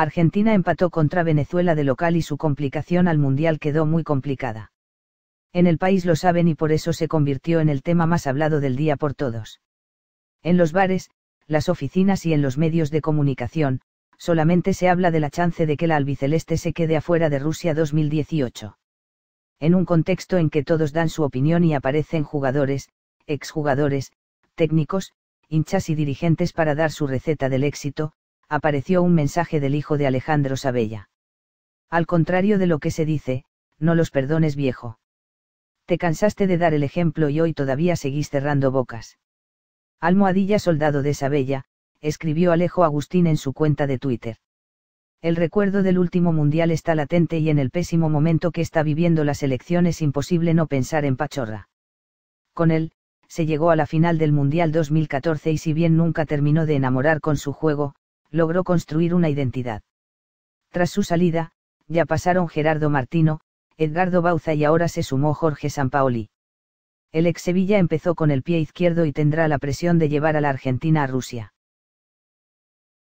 Argentina empató contra Venezuela de local y su complicación al Mundial quedó muy complicada. En el país lo saben y por eso se convirtió en el tema más hablado del día por todos. En los bares, las oficinas y en los medios de comunicación, solamente se habla de la chance de que la albiceleste se quede afuera de Rusia 2018. En un contexto en que todos dan su opinión y aparecen jugadores, exjugadores, técnicos, hinchas y dirigentes para dar su receta del éxito, apareció un mensaje del hijo de Alejandro Sabella. Al contrario de lo que se dice, no los perdones viejo. Te cansaste de dar el ejemplo y hoy todavía seguís cerrando bocas. Almohadilla soldado de Sabella, escribió Alejo Agustín en su cuenta de Twitter. El recuerdo del último mundial está latente y en el pésimo momento que está viviendo la selección es imposible no pensar en Pachorra. Con él, se llegó a la final del Mundial 2014 y si bien nunca terminó de enamorar con su juego, logró construir una identidad. Tras su salida, ya pasaron Gerardo Martino, Edgardo Bauza y ahora se sumó Jorge Sampaoli. El ex Sevilla empezó con el pie izquierdo y tendrá la presión de llevar a la Argentina a Rusia.